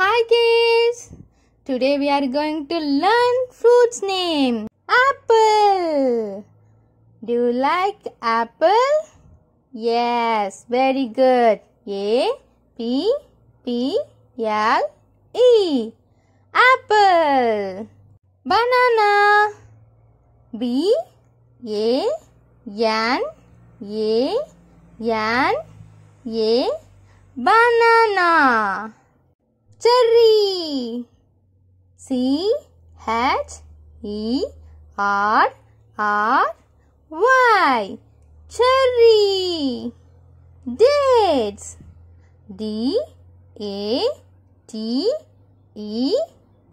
Hi kids! Today we are going to learn fruit's name. Apple. Do you like apple? Yes, very good. A P P L E. Apple. Banana. B A N A N A yan yan banana cherry. C H E R R Y cherry. Dates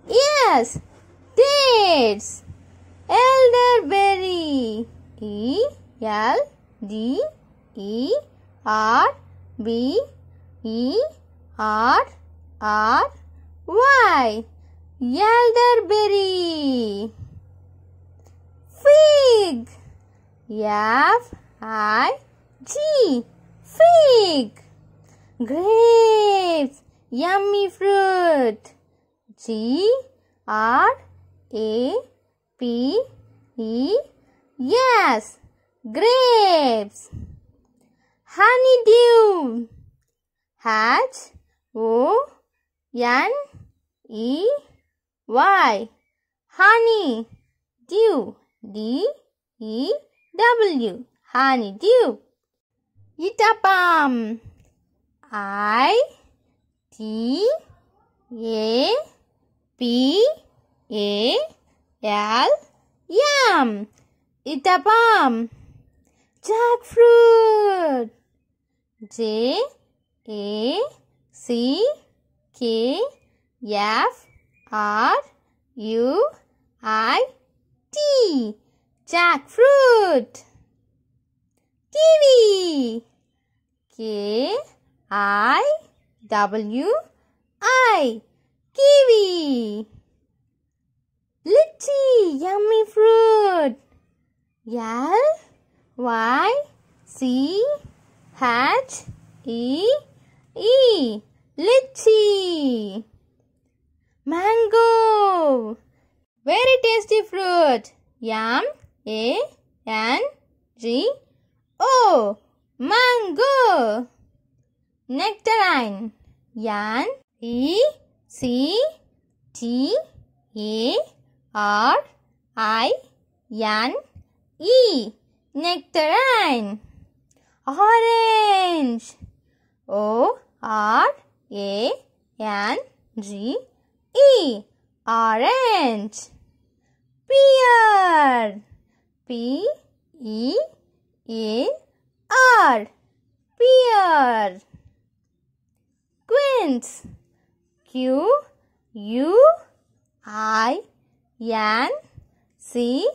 Yes, dates. Elderberry E L D E R B E R R, Y, Y. Elderberry. Fig. F I G. Fig. Grapes. Yummy fruit. G, R, A, P, E, G R A P E S. Grapes. Honeydew. H O N E Y honey dew D E W honey dew Itapam I T A P A L yam Itapam jackfruit J A C K F R U I T jackfruit kiwi K I W I kiwi litchi yummy fruit L Y C H E E Litchi, mango very tasty fruit yam a n g o mango nectarine yan e c t a r i yan e nectarine orange o r a and G E orange pear P E A R pear quince Q U I N C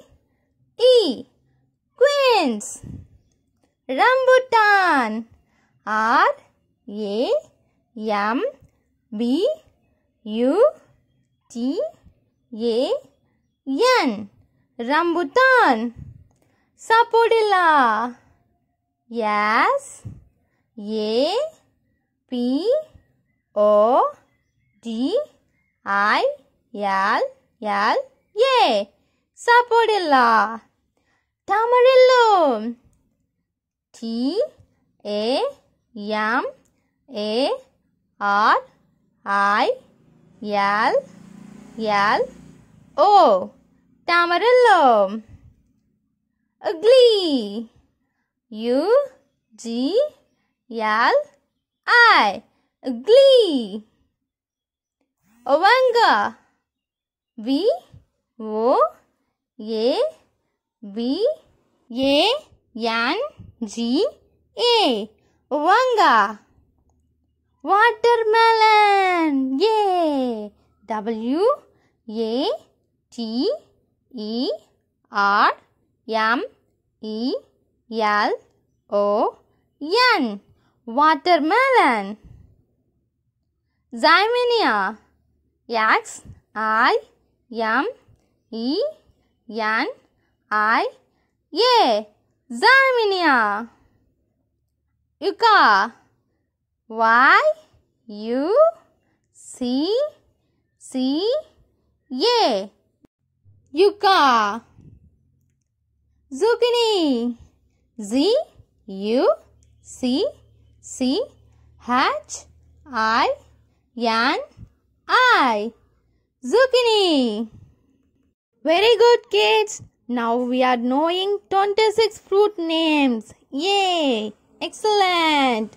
E quince rambutan R A M B U T A N rambutan sapodilla yes A P O D I L L A sapodilla tamarillo T A M A R I L L O Tamarillo Ugly U G L I Ugly Ovanga V O A V A N G A Ovanga Watermelon. Yay. W A T E R M E L O N. Watermelon. Zyminia. X I M E N I A. Zyminia. yuka Y U C C A Yuka Zucchini Z U C C H I Yan I Zucchini Very good kids now we are knowing 26 fruit names yay excellent